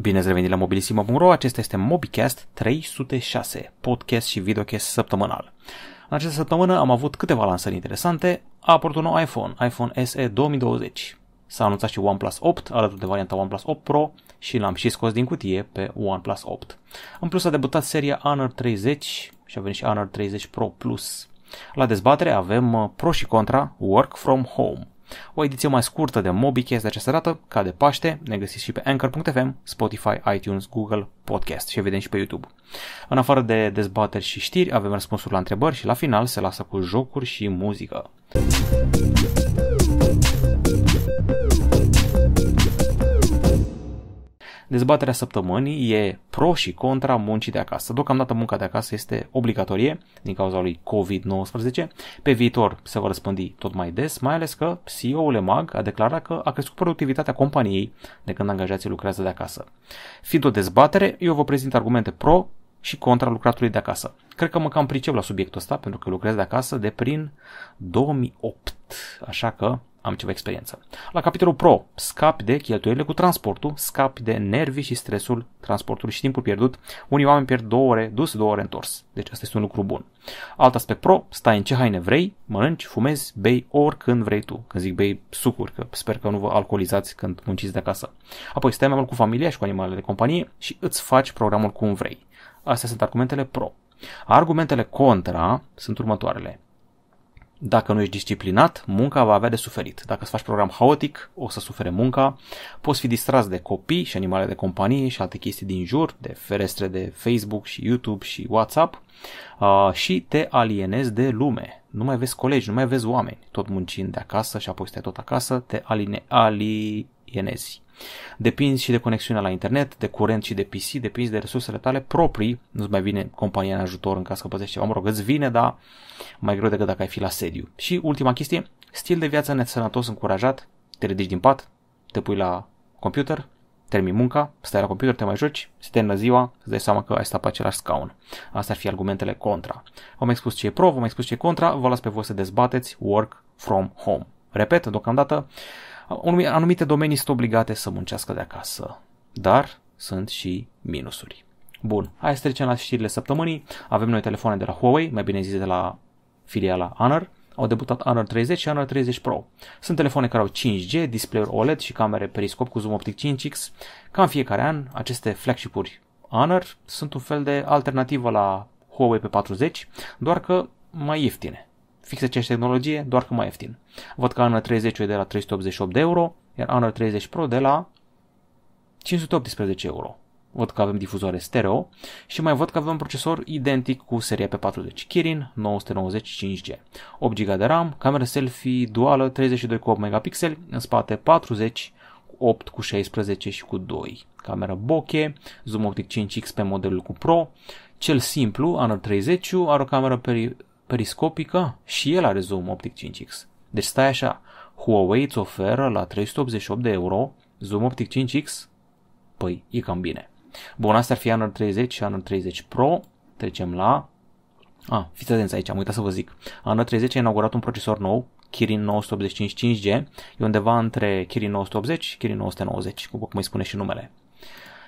Bine ați revenit la mobilisima.ro, acesta este MobiCast 306, podcast și videocast săptămânal. În această săptămână am avut câteva lansări interesante, a apărut un nou iPhone, iPhone SE 2020. S-a anunțat și OnePlus 8, alături de varianta OnePlus 8 Pro și l-am și scos din cutie pe OnePlus 8. În plus a debutat seria Honor 30 și a venit și Honor 30 Pro Plus. La dezbatere avem uh, pro și contra Work From Home o ediție mai scurtă de MobiCast de această dată, ca de Paște, ne găsiți și pe Anchor.fm, Spotify, iTunes, Google Podcast și evident și pe YouTube. În afară de dezbateri și știri, avem răspunsuri la întrebări și la final se lasă cu jocuri și muzică. Dezbaterea săptămânii e pro și contra muncii de acasă. Deocamdată munca de acasă este obligatorie din cauza lui COVID-19. Pe viitor se va răspândi tot mai des, mai ales că CEO-ul EMAG a declarat că a crescut productivitatea companiei de când angajații lucrează de acasă. Fiind o dezbatere, eu vă prezint argumente pro și contra lucratului de acasă. Cred că mă cam pricep la subiectul ăsta, pentru că lucrez de acasă de prin 2008, așa că am ceva experiență. La capitolul pro, scapi de cheltuielile cu transportul, scapi de nervii și stresul transportului și timpul pierdut. Unii oameni pierd două ore dus, două ore întors. Deci asta este un lucru bun. Alt aspect pro, stai în ce haine vrei, mănânci, fumezi, bei oricând vrei tu. Când zic bei sucuri, că sper că nu vă alcoolizați când munciți de acasă. Apoi stai mai mult cu familia și cu animalele de companie și îți faci programul cum vrei. Astea sunt argumentele pro. Argumentele contra sunt următoarele. Dacă nu ești disciplinat, munca va avea de suferit. Dacă îți faci program haotic, o să sufere munca. Poți fi distras de copii și animale de companie și alte chestii din jur, de ferestre de Facebook și YouTube și WhatsApp uh, și te alienezi de lume. Nu mai vezi colegi, nu mai vezi oameni. Tot muncind de acasă și apoi stai tot acasă, te aline, ali, ienezi. Depinzi și de conexiunea la internet, de curent și de PC, depinzi de resursele tale proprii, nu-ți mai vine compania în ajutor în caz că păzești ceva, mă rog, îți vine, dar mai greu decât dacă ai fi la sediu. Și ultima chestie, stil de viață nesănătos încurajat, te ridici din pat, te pui la computer, termin munca, stai la computer, te mai joci, se termină ziua, îți dai seama că ai stat pe același scaun. Astea ar fi argumentele contra. V-am expus ce e pro, v-am expus ce e contra, vă las pe voi să dezbateți work from home. Repet, deocamdată, Anumite domenii sunt obligate să muncească de acasă, dar sunt și minusuri. Bun, hai să trecem la știrile săptămânii. Avem noi telefoane de la Huawei, mai bine zis de la filiala Honor. Au debutat Honor 30 și Honor 30 Pro. Sunt telefoane care au 5G, display OLED și camere periscop cu zoom optic 5X. Ca în fiecare an, aceste flagship-uri Honor sunt un fel de alternativă la Huawei P40, doar că mai ieftine fix aceeași tehnologie, doar că mai ieftin. Văd că Honor 30 e de la 388 de euro, iar Honor 30 Pro de la 518 euro. Văd că avem difuzoare stereo și mai văd că avem un procesor identic cu seria P40 Kirin 995G. 8 GB de RAM, cameră selfie duală 32 cu 8 megapixeli, în spate 40 8 cu 16 și cu 2. Cameră bokeh, zoom optic 5x pe modelul cu Pro. Cel simplu, anul 30, are o cameră peri- periscopică și el are zoom optic 5X. Deci stai așa, Huawei îți oferă la 388 de euro zoom optic 5X? Păi, e cam bine. Bun, asta ar fi anul 30 și anul 30 Pro. Trecem la... Ah, fiți atenți aici, am uitat să vă zic. Anul 30 a inaugurat un procesor nou, Kirin 985 5G, e undeva între Kirin 980 și Kirin 990, cum îi spune și numele.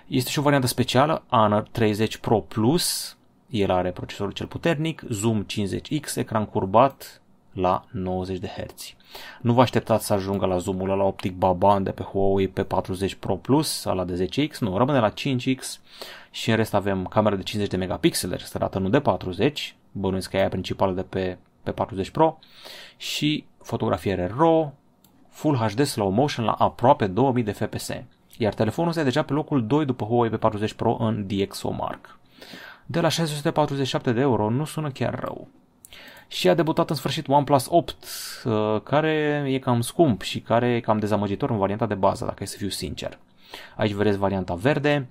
Este și o variantă specială, Honor 30 Pro Plus, el are procesorul cel puternic, zoom 50x, ecran curbat la 90 de Hz. Nu vă așteptați să ajungă la zoomul la optic baban de pe Huawei P40 Pro Plus sau la de 10x, nu, rămâne la 5x și în rest avem camera de 50 de megapixele, deci nu de 40, bănuiesc că e aia principală de pe P40 Pro și fotografiere RAW, Full HD Slow Motion la aproape 2000 de FPS, iar telefonul este deja pe locul 2 după Huawei P40 Pro în DxOMark de la 647 de euro, nu sună chiar rău. Și a debutat în sfârșit OnePlus 8, uh, care e cam scump și care e cam dezamăgitor în varianta de bază, dacă e să fiu sincer. Aici vedeți varianta verde,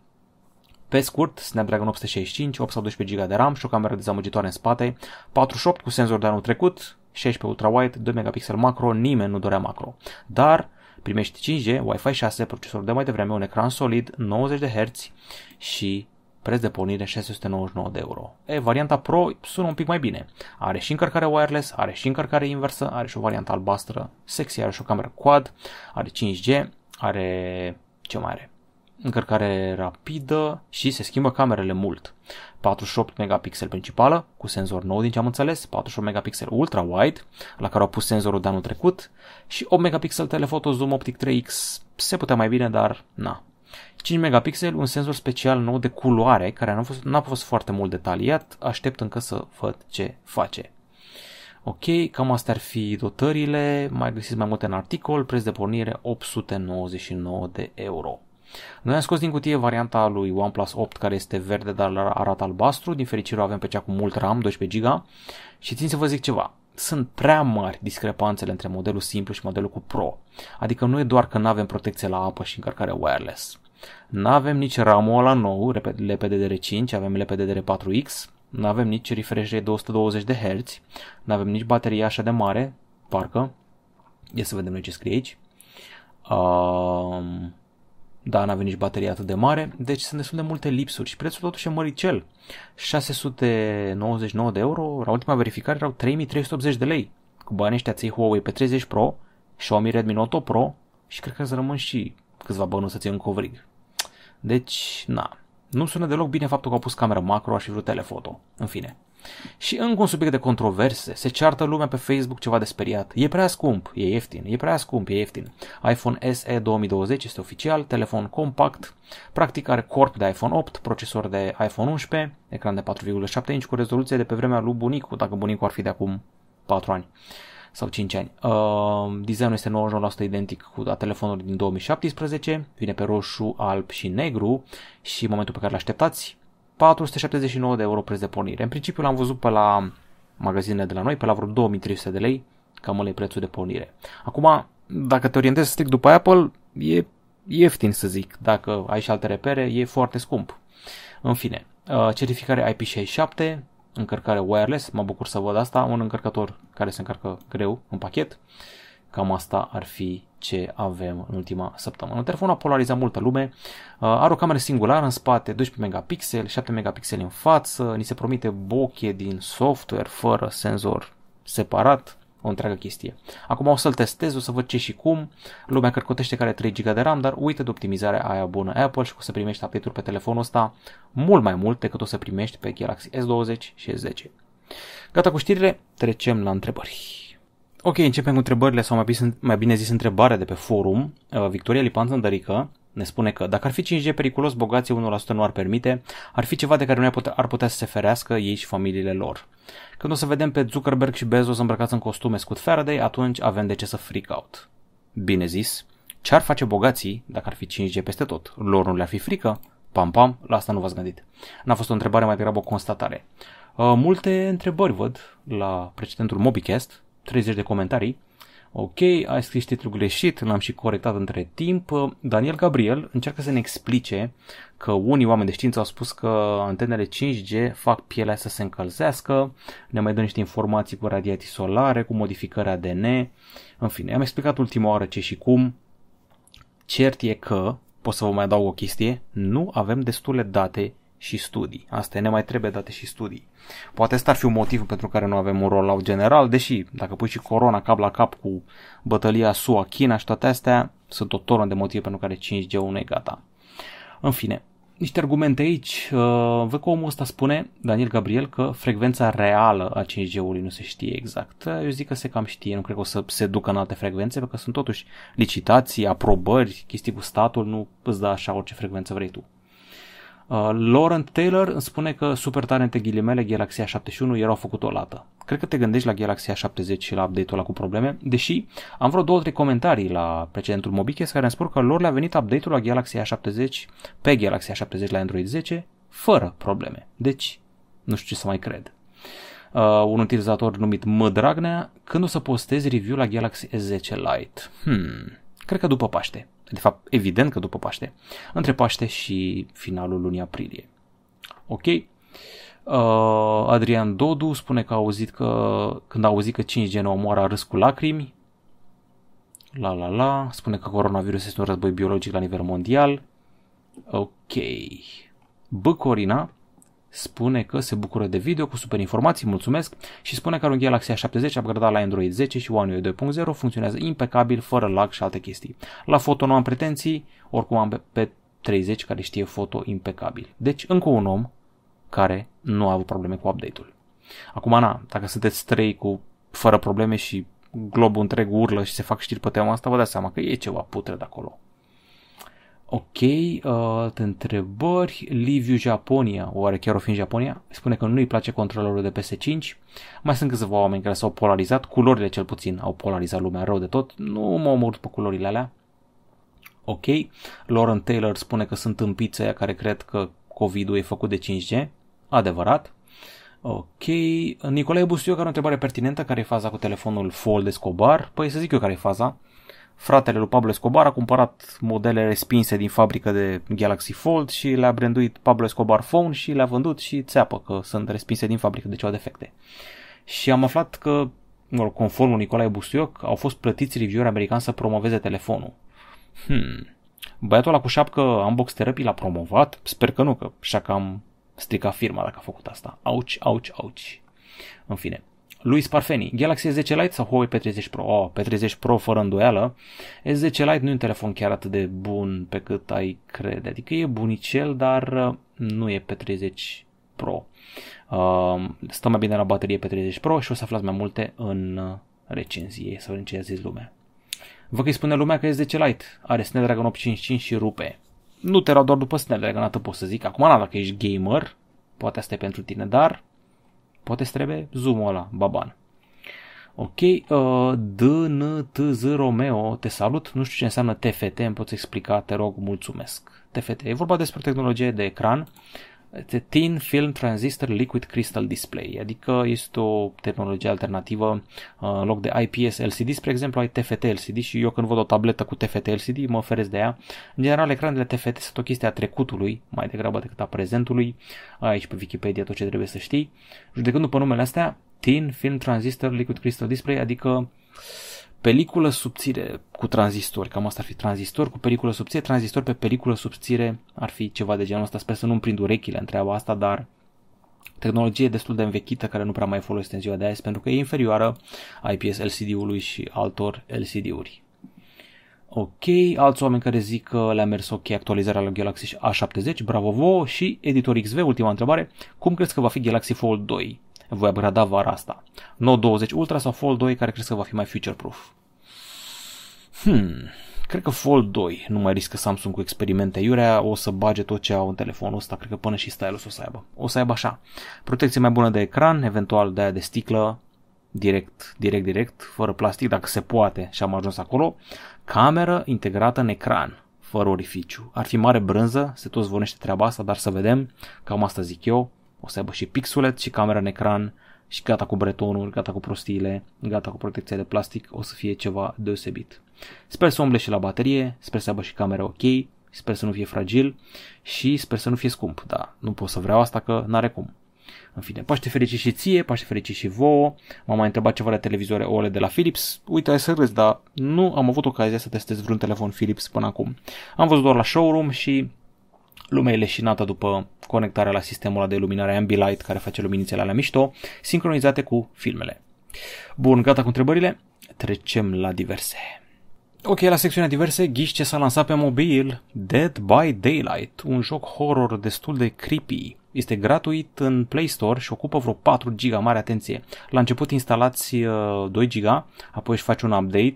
pe scurt, Snapdragon 865, 812 GB de RAM și o cameră dezamăgitoare în spate, 48 cu senzor de anul trecut, 16 wide, 2 megapixel macro, nimeni nu dorea macro. Dar primești 5G, Wi-Fi 6, procesor de mai devreme, un ecran solid, 90 de Hz și preț de pornire 699 de euro. E, varianta Pro sună un pic mai bine. Are și încărcare wireless, are și încărcare inversă, are și o variantă albastră sexy, are și o cameră quad, are 5G, are... ce mai are? încărcare rapidă și se schimbă camerele mult. 48 megapixel principală cu senzor nou din ce am înțeles, 48 megapixel ultra wide la care au pus senzorul de anul trecut și 8 megapixel telefoto zoom optic 3x se putea mai bine, dar na, 5 megapixel, un senzor special nou de culoare, care n-a fost, n-a fost foarte mult detaliat, aștept încă să văd ce face. Ok, cam astea ar fi dotările, mai găsiți mai multe în articol, preț de pornire 899 de euro. Noi am scos din cutie varianta lui OnePlus 8 care este verde dar arată albastru, din fericire o avem pe cea cu mult RAM, 12 GB și țin să vă zic ceva, sunt prea mari discrepanțele între modelul simplu și modelul cu Pro, adică nu e doar că nu avem protecție la apă și încărcare wireless. Nu avem nici ramul ăla nou, LPDDR5, avem LPDDR4X, nu avem nici refresh rate de de Hz, nu avem nici bateria așa de mare, parcă. Ia să vedem noi ce scrie aici. Um, da, n-avem nici bateria atât de mare, deci sunt destul de multe lipsuri și prețul totuși e cel. 699 de euro, la ultima verificare erau 3380 de lei. Cu banii ăștia ții Huawei pe 30 Pro, Xiaomi Redmi Note 8 Pro și cred că să rămân și câțiva bănuți să ții un covrig. Deci, na, nu sună deloc bine faptul că au pus camera macro și vrut telefoto. În fine. Și încă un subiect de controverse. Se ceartă lumea pe Facebook ceva de speriat. E prea scump, e ieftin, e prea scump, e ieftin. iPhone SE 2020 este oficial, telefon compact, practic are corp de iPhone 8, procesor de iPhone 11, ecran de 4,7 inch cu rezoluție de pe vremea lui bunicu, dacă bunicu ar fi de acum 4 ani sau 5 ani. Uh, designul este 99% identic cu telefonului din 2017, vine pe roșu, alb și negru și momentul pe care l-așteptați, 479 de euro preț de pornire. În principiu l-am văzut pe la magazinele de la noi, pe la vreo 2300 de lei, cam ăla e prețul de pornire. Acum, dacă te orientezi strict după Apple, e ieftin să zic, dacă ai și alte repere, e foarte scump. În fine, eh, certificare IP67, încărcare wireless, mă bucur să văd asta, un încărcător care se încarcă greu în pachet. Cam asta ar fi ce avem în ultima săptămână. Telefonul a polarizat multă lume, uh, are o cameră singulară în spate, 12 megapixel, 7 megapixel în față, ni se promite boche din software fără senzor separat, o întreagă chestie. Acum o să-l testez, o să văd ce și cum. Lumea cărcotește care 3 GB de RAM, dar uite de optimizarea aia bună Apple și că o să primești update-uri pe telefonul ăsta mult mai mult decât o să primești pe Galaxy S20 și S10. Gata cu știrile, trecem la întrebări. Ok, începem cu întrebările, sau mai bine, zis întrebarea de pe forum. Uh, Victoria Lipanță Zândărică ne spune că dacă ar fi 5G periculos, bogații 1% nu ar permite, ar fi ceva de care nu ar putea să se ferească ei și familiile lor. Când o să vedem pe Zuckerberg și Bezos îmbrăcați în costume scut Faraday, atunci avem de ce să freak out. Bine zis, ce ar face bogații dacă ar fi 5G peste tot? Lor nu le-ar fi frică? Pam, pam, la asta nu v-ați gândit. N-a fost o întrebare, mai degrabă o constatare. Uh, multe întrebări văd la precedentul Mobicast, 30 de comentarii, Ok, ai scris titlul greșit, l-am și corectat între timp. Daniel Gabriel încearcă să ne explice că unii oameni de știință au spus că antenele 5G fac pielea să se încălzească, ne mai dă niște informații cu radiații solare, cu modificarea ADN. În fine, am explicat ultima oară ce și cum. Cert e că, pot să vă mai dau o chestie, nu avem destule date și studii. Asta e, ne mai trebuie date și studii. Poate asta ar fi un motiv pentru care nu avem un rollout general, deși dacă pui și corona cap la cap cu bătălia SUA-China și toate astea, sunt o tonă de motive pentru care 5G-ul nu e gata. În fine, niște argumente aici. Uh, văd că omul ăsta spune, Daniel Gabriel, că frecvența reală a 5G-ului nu se știe exact. Eu zic că se cam știe, nu cred că o să se ducă în alte frecvențe, pentru că sunt totuși licitații, aprobări, chestii cu statul, nu îți dă așa orice frecvență vrei tu. Uh, Taylor îmi spune că super tare între ghilimele Galaxia 71 erau făcut o lată. Cred că te gândești la Galaxia 70 și la update-ul ăla cu probleme, deși am vreo două, trei comentarii la precedentul Mobikes care îmi spun că lor le-a venit update-ul la Galaxia 70 pe Galaxia 70 la Android 10 fără probleme. Deci, nu știu ce să mai cred. Uh, un utilizator numit M. Dragnea, când o să postezi review la Galaxy S10 Lite? Hmm, Cred că după Paște. De fapt, evident că după Paște. Între Paște și finalul lunii aprilie. Ok? Uh, Adrian Dodu spune că a auzit că când a auzit că 5G nu omoară a râs cu lacrimi. La la la, spune că coronavirus este un război biologic la nivel mondial. Ok. Bă, Corina spune că se bucură de video cu super informații, mulțumesc, și spune că are un Galaxy A70 upgradat la Android 10 și One UI 2.0 funcționează impecabil, fără lag și alte chestii. La foto nu am pretenții, oricum am pe 30 care știe foto impecabil. Deci încă un om care nu a avut probleme cu update-ul. Acum, na, dacă sunteți trei cu fără probleme și globul întreg urlă și se fac știri pe tema asta, vă dați seama că e ceva putred acolo. Ok, uh, alte întrebări, Liviu Japonia, oare chiar o fi în Japonia? Spune că nu-i place controlorul de PS5. Mai sunt câțiva oameni care s-au polarizat, culorile cel puțin au polarizat lumea rău de tot. Nu m-au omorât pe culorile alea. Ok, Lauren Taylor spune că sunt pizza aia care cred că COVID-ul e făcut de 5G. Adevărat. Ok, Nicolae Bustiu care o întrebare pertinentă, care e faza cu telefonul Fold Escobar? Păi să zic eu care e faza fratele lui Pablo Escobar a cumpărat modele respinse din fabrică de Galaxy Fold și le-a branduit Pablo Escobar Phone și le-a vândut și țeapă că sunt respinse din fabrică, deci au defecte. Și am aflat că, conform lui Nicolae Bustioc, au fost plătiți review americani să promoveze telefonul. Hmm. Băiatul ăla cu șapcă Unbox Therapy l-a promovat? Sper că nu, că și-a cam stricat firma dacă a făcut asta. Auci, auci, auci. În fine. Luis Sparfeni, Galaxy S10 Lite sau Huawei P30 Pro? Oh, P30 Pro fără îndoială. S10 Lite nu e un telefon chiar atât de bun pe cât ai crede. Adică e bunicel, dar uh, nu e P30 Pro. Uh, Stă mai bine la baterie P30 Pro și o să aflați mai multe în uh, recenzie sau în ce a zis lumea. Vă că îi spune lumea că S10 Lite are Snapdragon 855 și rupe. Nu te rau doar după Snapdragon, atât pot să zic. Acum, na, dacă ești gamer, poate asta e pentru tine, dar Poate trebuie zoom ăla, baban. Ok, uh, D, N, T, Z, Romeo, te salut, nu știu ce înseamnă TFT, îmi poți explica, te rog, mulțumesc. TFT, e vorba despre tehnologie de ecran Thin Film Transistor Liquid Crystal Display, adică este o tehnologie alternativă uh, în loc de IPS LCD, spre exemplu ai TFT LCD și eu când văd o tabletă cu TFT LCD mă oferesc de ea. În general ecranele TFT sunt o chestie a trecutului mai degrabă decât a prezentului, aici pe Wikipedia tot ce trebuie să știi. Judecând după numele astea, Thin Film Transistor Liquid Crystal Display, adică peliculă subțire cu tranzistor, cam asta ar fi tranzistor cu peliculă subțire, tranzistor pe peliculă subțire ar fi ceva de genul ăsta, sper să nu-mi prind urechile în treaba asta, dar tehnologie destul de învechită care nu prea mai folosește în ziua de azi pentru că e inferioară IPS LCD-ului și altor LCD-uri. Ok, alți oameni care zic că le-a mers ok actualizarea la Galaxy A70, bravo vouă, și editor XV, ultima întrebare, cum crezi că va fi Galaxy Fold 2? voi upgrada vara asta. Note 20 Ultra sau Fold 2 care cred că va fi mai future-proof? Hmm, cred că Fold 2 nu mai riscă Samsung cu experimente iurea, o să bage tot ce au în telefonul ăsta, cred că până și stylus o să aibă. O să aibă așa, protecție mai bună de ecran, eventual de aia de sticlă, direct, direct, direct, fără plastic, dacă se poate și am ajuns acolo, cameră integrată în ecran, fără orificiu. Ar fi mare brânză, se tot zvonește treaba asta, dar să vedem, cam asta zic eu, o să aibă și pixulet și camera în ecran și gata cu bretonul, gata cu prostiile, gata cu protecția de plastic, o să fie ceva deosebit. Sper să umble și la baterie, sper să aibă și camera ok, sper să nu fie fragil și sper să nu fie scump, dar nu pot să vreau asta că n-are cum. În fine, Paște fericit și ție, Paște fericit și vouă. M-am mai întrebat ceva de televizoare OLED de la Philips. Uite, ai să râzi, dar nu am avut ocazia să testez vreun telefon Philips până acum. Am văzut doar la showroom și Lumea e leșinată după conectarea la sistemul de iluminare Ambilight care face luminițele alea mișto, sincronizate cu filmele. Bun, gata cu întrebările? Trecem la diverse. Ok, la secțiunea diverse, ghiși ce s-a lansat pe mobil, Dead by Daylight, un joc horror destul de creepy. Este gratuit în Play Store și ocupă vreo 4 GB, mare atenție. La început instalați 2 uh, GB, apoi își faci un update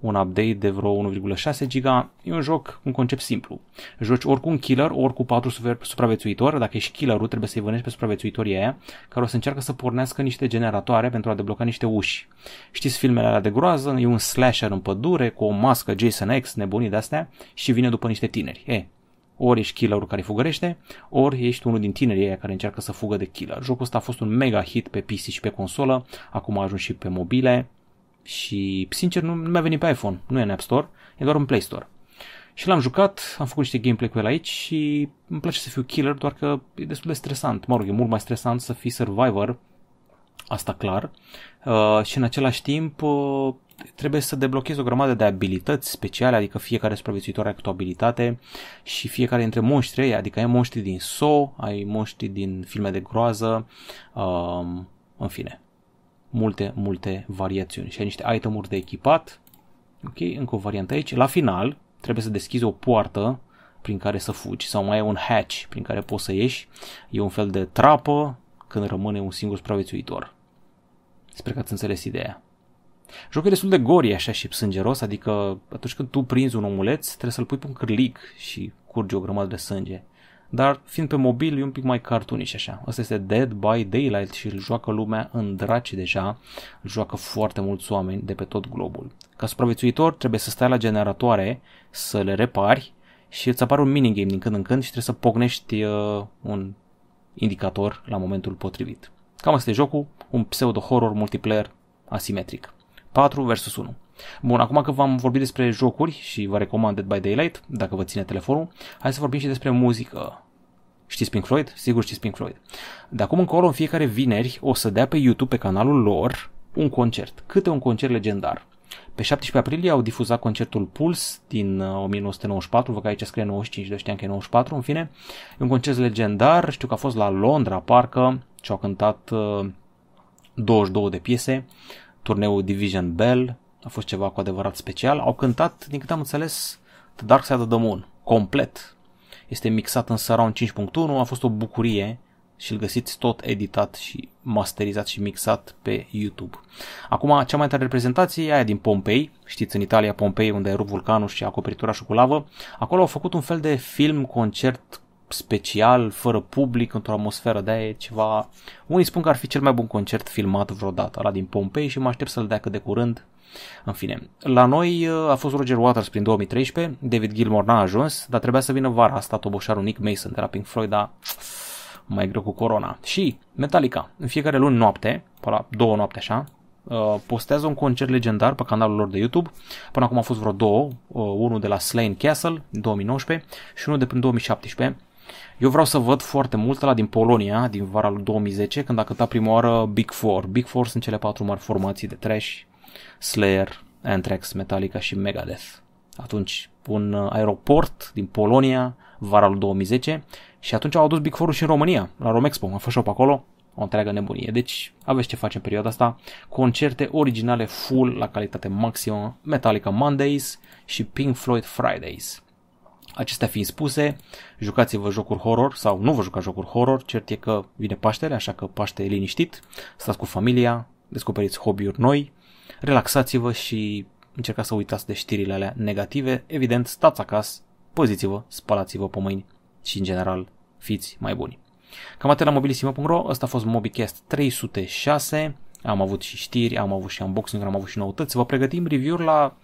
un update de vreo 1,6 giga. E un joc, un concept simplu. Joci ori cu un killer, ori cu patru supraviețuitori. Dacă ești killerul, trebuie să-i vânești pe supraviețuitorii aia, care o să încearcă să pornească niște generatoare pentru a debloca niște uși. Știți filmele alea de groază? E un slasher în pădure, cu o mască Jason X, nebunii de-astea, și vine după niște tineri. E, ori ești killerul care fugărește, ori ești unul din tinerii aia care încearcă să fugă de killer. Jocul ăsta a fost un mega hit pe PC și pe consolă, acum a ajuns și pe mobile și, sincer, nu, nu mi-a venit pe iPhone, nu e în App Store, e doar în Play Store. Și l-am jucat, am făcut niște gameplay cu el aici și îmi place să fiu killer, doar că e destul de stresant. Mă rog, e mult mai stresant să fii survivor, asta clar. Uh, și în același timp uh, trebuie să deblochezi o grămadă de abilități speciale, adică fiecare supraviețuitor are o abilitate și fiecare dintre monștri adică ai monștri din so, ai monștri din filme de groază, uh, în fine multe, multe variațiuni. Și ai niște itemuri de echipat. Ok, încă o variantă aici. La final, trebuie să deschizi o poartă prin care să fugi sau mai e un hatch prin care poți să ieși. E un fel de trapă când rămâne un singur supraviețuitor. Sper că ați înțeles ideea. Jocul e destul de gori așa și sângeros, adică atunci când tu prinzi un omuleț, trebuie să-l pui pe un cârlig și curge o grămadă de sânge dar fiind pe mobil e un pic mai cartuniș așa. Asta este Dead by Daylight și îl joacă lumea în draci deja, îl joacă foarte mulți oameni de pe tot globul. Ca supraviețuitor trebuie să stai la generatoare, să le repari și îți apare un minigame din când în când și trebuie să pocnești uh, un indicator la momentul potrivit. Cam asta e jocul, un pseudo-horror multiplayer asimetric. 4 versus 1. Bun, acum că v-am vorbit despre jocuri și vă recomand Dead by Daylight, dacă vă ține telefonul, hai să vorbim și despre muzică. Știți Pink Floyd? Sigur știți Pink Floyd. De acum încolo, în fiecare vineri, o să dea pe YouTube, pe canalul lor, un concert. Câte un concert legendar. Pe 17 aprilie au difuzat concertul Puls din 1994, uh, vă că aici scrie 95, deci știam că e 94, în fine. E un concert legendar, știu că a fost la Londra, parcă, și au cântat 22 uh, de piese, turneul Division Bell, a fost ceva cu adevărat special. Au cântat, din câte am înțeles, The Dark Side of the Moon, complet. Este mixat în Surround 5.1, a fost o bucurie și îl găsiți tot editat și masterizat și mixat pe YouTube. Acum, cea mai tare reprezentație e aia din Pompei, știți în Italia Pompei unde a rupt vulcanul și acoperitura și cu lavă, acolo au făcut un fel de film concert special, fără public, într-o atmosferă de e ceva... Unii spun că ar fi cel mai bun concert filmat vreodată, ăla din Pompei și mă aștept să-l dea cât de curând. În fine, la noi uh, a fost Roger Waters prin 2013, David Gilmore n-a ajuns, dar trebuia să vină vara asta toboșarul Nick Mason de la Pink Floyd, dar mai greu cu corona. Și Metallica, în fiecare luni noapte, pe la două noapte așa, uh, postează un concert legendar pe canalul lor de YouTube. Până acum au fost vreo două, uh, unul de la Slane Castle în 2019 și unul de prin 2017. Eu vreau să văd foarte mult la din Polonia, din vara lui 2010, când a cântat prima oară Big Four. Big Four sunt cele patru mari formații de trash Slayer, Anthrax, Metallica și Megadeth. Atunci un uh, aeroport din Polonia, vara lui 2010 și atunci au adus Big Four-ul și în România, la Romexpo, a fost shop acolo, o întreagă nebunie. Deci aveți ce face în perioada asta, concerte originale full la calitate maximă, Metallica Mondays și Pink Floyd Fridays. Acestea fiind spuse, jucați-vă jocuri horror sau nu vă jucați jocuri horror, cert e că vine Paștele, așa că Paște e liniștit, stați cu familia, descoperiți hobby-uri noi relaxați-vă și încercați să uitați de știrile alea negative, evident stați acasă, poziți-vă, spălați-vă pe mâini și în general fiți mai buni. Cam atât la mobilisimo.ro, ăsta a fost MobiCast 306, am avut și știri, am avut și unboxing, am avut și noutăți, vă pregătim review-uri la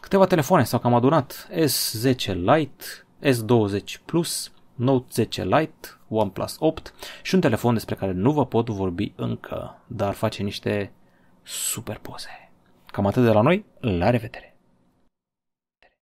câteva telefoane sau cam adunat S10 Lite, S20 Plus, Note 10 Lite, OnePlus 8 și un telefon despre care nu vă pot vorbi încă, dar face niște super poze. Cam atât de la noi, la revedere!